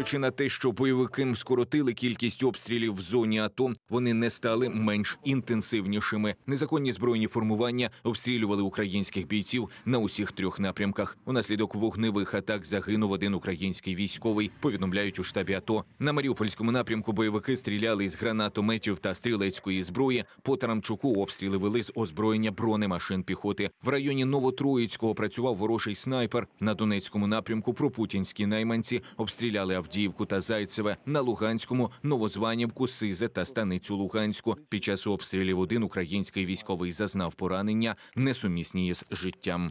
Незважаючи на те, що бойовики скоротили кількість обстрілів в зоні АТО, вони не стали менш інтенсивнішими. Незаконні збройні формування обстрілювали українських бійців на усіх трьох напрямках. Унаслідок вогневих атак загинув один український військовий. Повідомляють у штабі АТО. На Маріупольському напрямку бойовики стріляли із гранатометів та стрілецької зброї. По Тарамчуку обстріли вели з озброєння бронемашин піхоти. В районі Новотроїцького працював ворожий снайпер. На Донецькому напрямку пропутінські найманці обстріляли авто. Авдіївку та Зайцеве на Луганському, Новозванівку, Сизе та станицю Луганську. Під час обстрілів один український військовий зазнав поранення несумісні з життям.